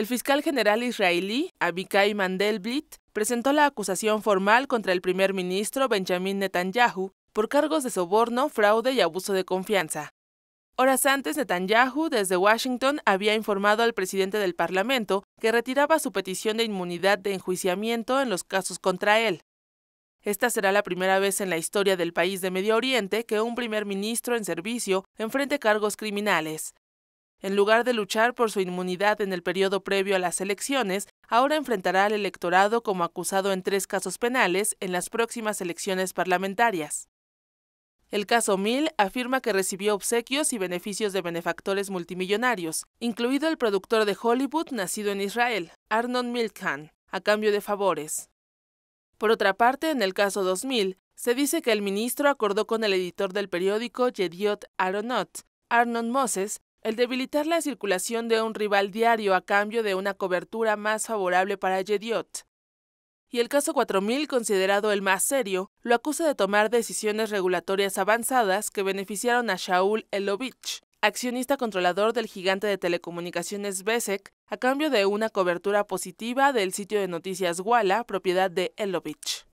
El fiscal general israelí, Abikai Mandelblit, presentó la acusación formal contra el primer ministro Benjamin Netanyahu por cargos de soborno, fraude y abuso de confianza. Horas antes, Netanyahu, desde Washington, había informado al presidente del Parlamento que retiraba su petición de inmunidad de enjuiciamiento en los casos contra él. Esta será la primera vez en la historia del país de Medio Oriente que un primer ministro en servicio enfrente cargos criminales. En lugar de luchar por su inmunidad en el periodo previo a las elecciones, ahora enfrentará al electorado como acusado en tres casos penales en las próximas elecciones parlamentarias. El caso 1000 afirma que recibió obsequios y beneficios de benefactores multimillonarios, incluido el productor de Hollywood nacido en Israel, Arnon Milchan, a cambio de favores. Por otra parte, en el caso 2000, se dice que el ministro acordó con el editor del periódico Yediot Aronot, Arnold Moses, el debilitar la circulación de un rival diario a cambio de una cobertura más favorable para Yediot. Y el caso 4000, considerado el más serio, lo acusa de tomar decisiones regulatorias avanzadas que beneficiaron a Shaul Elovich, accionista controlador del gigante de telecomunicaciones BESEC, a cambio de una cobertura positiva del sitio de noticias Walla, propiedad de Elovich.